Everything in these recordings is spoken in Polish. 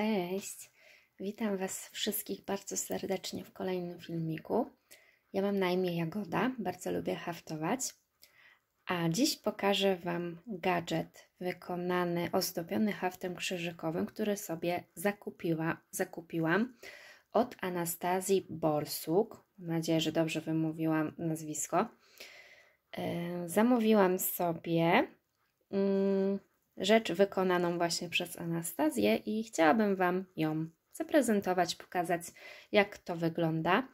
Cześć! Witam Was wszystkich bardzo serdecznie w kolejnym filmiku. Ja mam na imię Jagoda, bardzo lubię haftować. A dziś pokażę Wam gadżet wykonany, ozdobiony haftem krzyżykowym, który sobie zakupiła, zakupiłam od Anastazji Borsuk. Mam nadzieję, że dobrze wymówiłam nazwisko. Yy, zamówiłam sobie... Yy, rzecz wykonaną właśnie przez Anastazję i chciałabym Wam ją zaprezentować, pokazać jak to wygląda.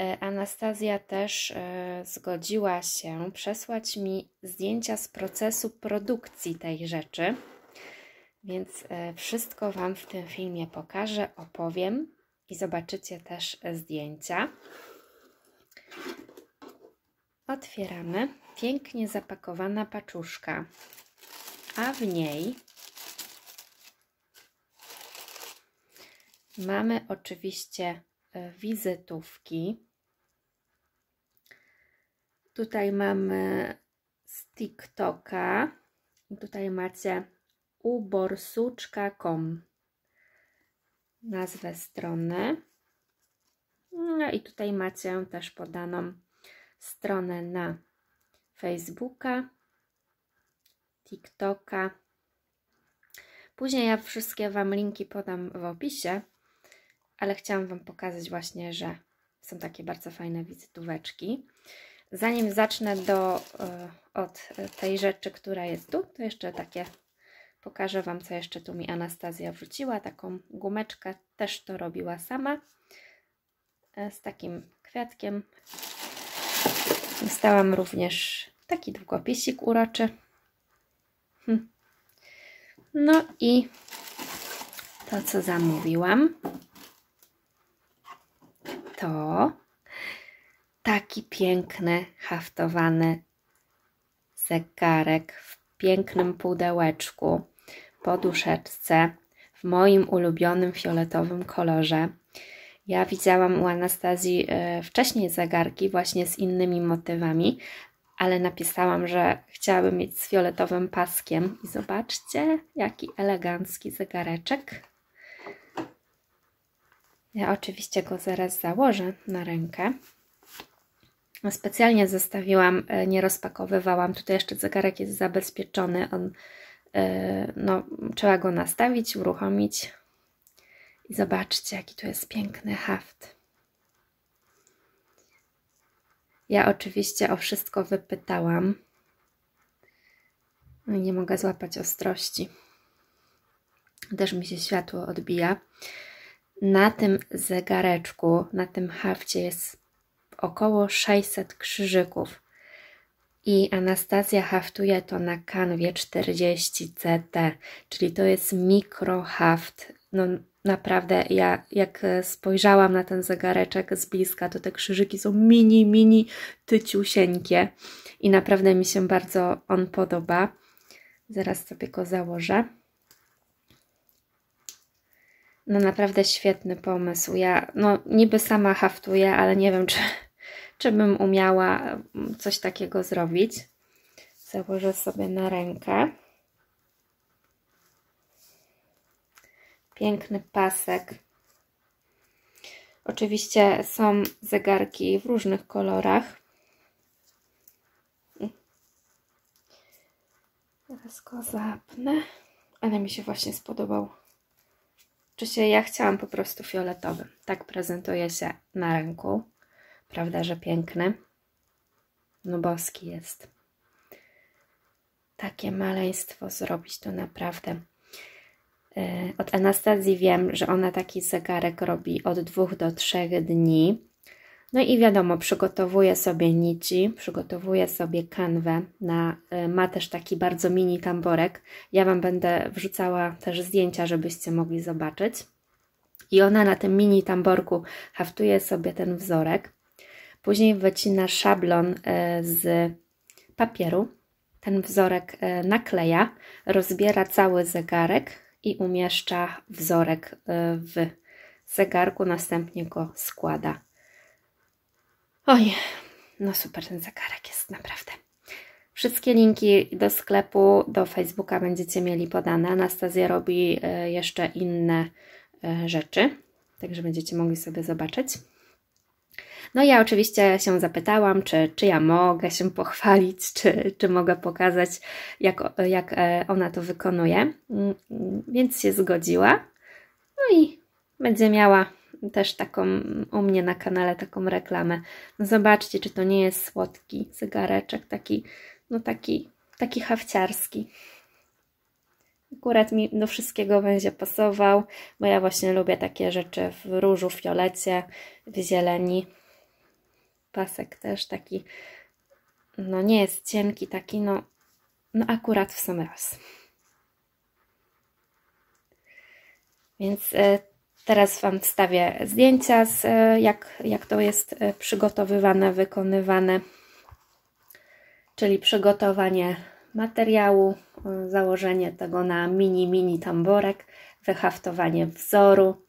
E, Anastazja też e, zgodziła się przesłać mi zdjęcia z procesu produkcji tej rzeczy, więc e, wszystko Wam w tym filmie pokażę, opowiem i zobaczycie też zdjęcia. Otwieramy. Pięknie zapakowana paczuszka a w niej mamy oczywiście e, wizytówki. Tutaj mamy z TikToka. Tutaj macie uborsuczka.com nazwę strony. No i tutaj macie też podaną stronę na Facebooka, TikToka. Później ja wszystkie Wam linki podam w opisie, ale chciałam Wam pokazać właśnie, że są takie bardzo fajne wizytóweczki. Zanim zacznę do, e, od tej rzeczy, która jest tu, to jeszcze takie pokażę Wam, co jeszcze tu mi Anastazja wrzuciła. Taką gumeczkę też to robiła sama e, z takim kwiatkiem. Dostałam również taki długopisik uroczy. Hm. No i to, co zamówiłam, to taki piękny, haftowany zegarek w pięknym pudełeczku po duszeczce w moim ulubionym fioletowym kolorze. Ja widziałam u Anastazji e, wcześniej zegarki właśnie z innymi motywami, ale napisałam, że chciałabym mieć z fioletowym paskiem. I zobaczcie, jaki elegancki zegareczek. Ja oczywiście go zaraz założę na rękę. Specjalnie zestawiłam, e, nie rozpakowywałam. Tutaj jeszcze zegarek jest zabezpieczony. On, e, no, trzeba go nastawić, uruchomić. I zobaczcie, jaki tu jest piękny haft. Ja oczywiście o wszystko wypytałam. No nie mogę złapać ostrości. Też mi się światło odbija. Na tym zegareczku, na tym hafcie jest około 600 krzyżyków. I Anastazja haftuje to na kanwie 40CT, czyli to jest mikrohaft. No, naprawdę ja, jak e, spojrzałam na ten zegareczek z bliska, to te krzyżyki są mini, mini, tyciusieńkie i naprawdę mi się bardzo on podoba. Zaraz sobie go założę. No naprawdę świetny pomysł. Ja no niby sama haftuję, ale nie wiem, czy, czy bym umiała mm, coś takiego zrobić. Założę sobie na rękę. piękny pasek. Oczywiście są zegarki w różnych kolorach. Teraz go zapnę. Ale mi się właśnie spodobał. Oczywiście ja chciałam po prostu fioletowym. Tak prezentuje się na ręku. Prawda, że piękny? No boski jest. Takie maleństwo zrobić to naprawdę E, od Anastazji wiem, że ona taki zegarek robi od dwóch do trzech dni. No i wiadomo, przygotowuje sobie nici, przygotowuje sobie kanwę. Na, e, ma też taki bardzo mini tamborek. Ja Wam będę wrzucała też zdjęcia, żebyście mogli zobaczyć. I ona na tym mini tamborku haftuje sobie ten wzorek. Później wycina szablon e, z papieru. Ten wzorek nakleja, rozbiera cały zegarek, i umieszcza wzorek e, w zegarku, następnie go składa. Oj, no super ten zegarek jest naprawdę. Wszystkie linki do sklepu, do Facebooka będziecie mieli podane. Anastazja robi e, jeszcze inne e, rzeczy, także będziecie mogli sobie zobaczyć. No ja oczywiście się zapytałam, czy, czy ja mogę się pochwalić, czy, czy mogę pokazać, jak, jak e, ona to wykonuje, mm, więc się zgodziła. No i będzie miała też taką u mnie na kanale taką reklamę. No zobaczcie, czy to nie jest słodki cygareczek, taki, no taki, taki hawciarski. Akurat mi do wszystkiego będzie pasował, bo ja właśnie lubię takie rzeczy w różu, w fiolecie, w zieleni pasek też taki, no nie jest cienki, taki no, no akurat w sam raz. Więc e, teraz Wam wstawię zdjęcia, z, e, jak, jak to jest e, przygotowywane, wykonywane, czyli przygotowanie materiału, założenie tego na mini, mini tamborek, wyhaftowanie wzoru,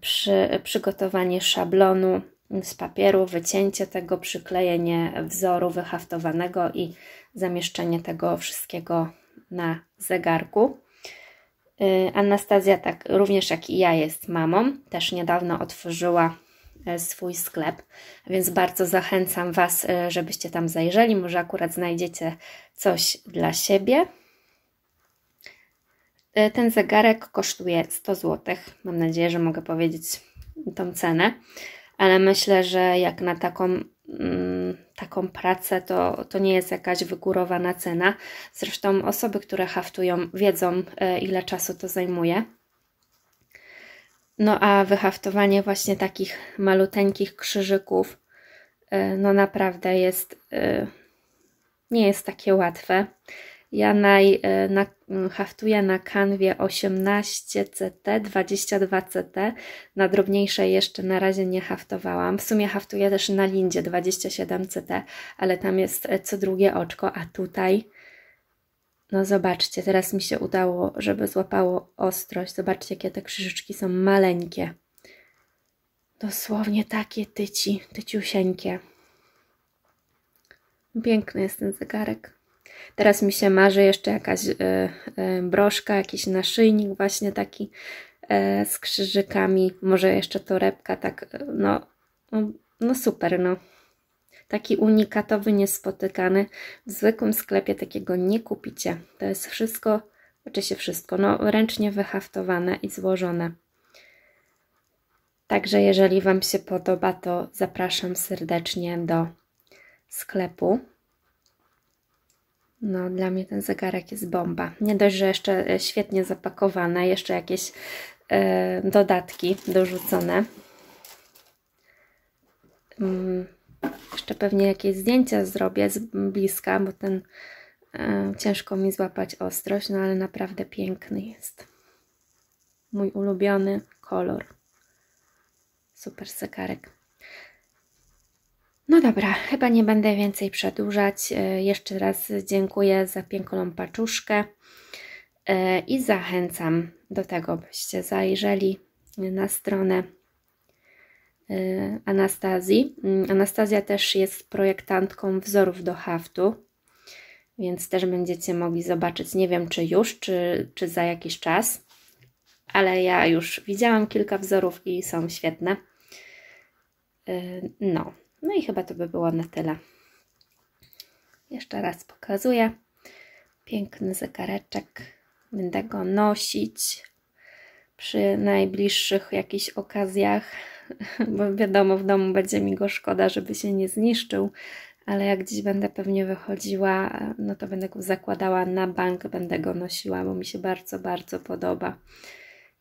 przy, przygotowanie szablonu, z papieru, wycięcie tego, przyklejenie wzoru wyhaftowanego i zamieszczenie tego wszystkiego na zegarku. Y, Anastazja, tak również jak i ja, jest mamą, też niedawno otworzyła y, swój sklep, więc bardzo zachęcam Was, y, żebyście tam zajrzeli. Może akurat znajdziecie coś dla siebie. Ten zegarek kosztuje 100 zł. Mam nadzieję, że mogę powiedzieć tą cenę ale myślę, że jak na taką, mm, taką pracę to, to nie jest jakaś wygórowana cena. Zresztą osoby, które haftują, wiedzą e, ile czasu to zajmuje. No a wyhaftowanie właśnie takich maluteńkich krzyżyków, e, no naprawdę jest, e, nie jest takie łatwe. Ja e, na, na, haftuję na kanwie 18CT, 22CT. Na drobniejsze jeszcze na razie nie haftowałam. W sumie haftuję też na lindzie 27CT, ale tam jest e, co drugie oczko, a tutaj no zobaczcie, teraz mi się udało, żeby złapało ostrość. Zobaczcie, jakie te krzyżyczki są maleńkie. Dosłownie takie tyci, tyciusieńkie. Piękny jest ten zegarek. Teraz mi się marzy jeszcze jakaś e, e, broszka, jakiś naszyjnik właśnie taki e, z krzyżykami, może jeszcze torebka, tak no, no, no, super, no. Taki unikatowy, niespotykany. W zwykłym sklepie takiego nie kupicie. To jest wszystko, oczywiście znaczy wszystko, no ręcznie wyhaftowane i złożone. Także jeżeli Wam się podoba, to zapraszam serdecznie do sklepu. No, dla mnie ten zegarek jest bomba. Nie dość, że jeszcze e, świetnie zapakowane, jeszcze jakieś e, dodatki dorzucone. Mm, jeszcze pewnie jakieś zdjęcia zrobię z bliska, bo ten e, ciężko mi złapać ostrość, no ale naprawdę piękny jest. Mój ulubiony kolor. Super zegarek. No dobra, chyba nie będę więcej przedłużać. E, jeszcze raz dziękuję za piękną paczuszkę e, i zachęcam do tego, byście zajrzeli na stronę e, Anastazji. Mm, Anastazja też jest projektantką wzorów do haftu, więc też będziecie mogli zobaczyć, nie wiem czy już, czy, czy za jakiś czas, ale ja już widziałam kilka wzorów i są świetne. No, no i chyba to by było na tyle. Jeszcze raz pokazuję. Piękny zegareczek. Będę go nosić przy najbliższych jakichś okazjach, bo wiadomo, w domu będzie mi go szkoda, żeby się nie zniszczył, ale jak dziś będę pewnie wychodziła, no to będę go zakładała na bank, będę go nosiła, bo mi się bardzo, bardzo podoba.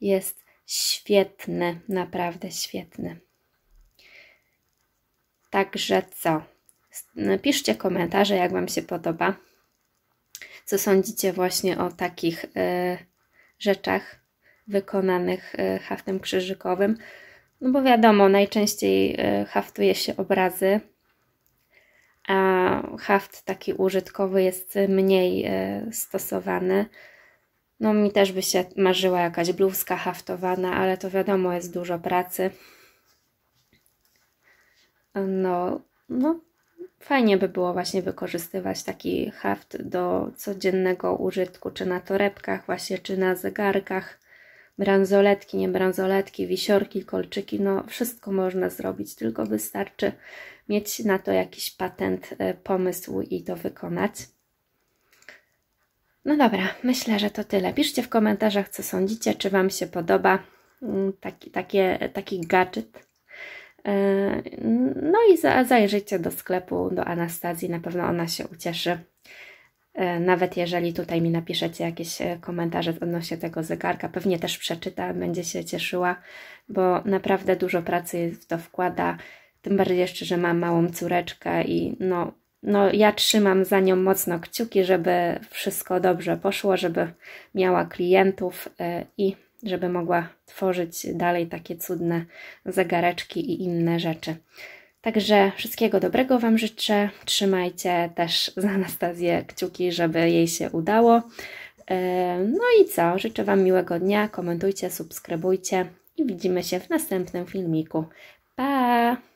Jest świetny, naprawdę świetny. Także co? Piszcie komentarze, jak Wam się podoba. Co sądzicie właśnie o takich y, rzeczach wykonanych y, haftem krzyżykowym? No bo wiadomo, najczęściej y, haftuje się obrazy, a haft taki użytkowy jest mniej y, stosowany. No mi też by się marzyła jakaś bluzka haftowana, ale to wiadomo, jest dużo pracy no, no fajnie by było właśnie wykorzystywać taki haft do codziennego użytku, czy na torebkach właśnie, czy na zegarkach, bransoletki, nie bransoletki, wisiorki, kolczyki, no wszystko można zrobić, tylko wystarczy mieć na to jakiś patent, e, pomysł i to wykonać. No dobra, myślę, że to tyle. Piszcie w komentarzach, co sądzicie, czy Wam się podoba mm, taki, takie, taki gadżet. E, no i zajrzyjcie do sklepu, do Anastazji, na pewno ona się ucieszy. E, nawet jeżeli tutaj mi napiszecie jakieś e, komentarze odnośnie tego zegarka, pewnie też przeczyta, będzie się cieszyła, bo naprawdę dużo pracy w to wkłada. Tym bardziej jeszcze, że mam małą córeczkę i no, no ja trzymam za nią mocno kciuki, żeby wszystko dobrze poszło, żeby miała klientów i żeby mogła tworzyć dalej takie cudne zegareczki i inne rzeczy. Także wszystkiego dobrego Wam życzę. Trzymajcie też za Anastazję kciuki, żeby jej się udało. E, no i co? Życzę Wam miłego dnia. Komentujcie, subskrybujcie i widzimy się w następnym filmiku. Pa!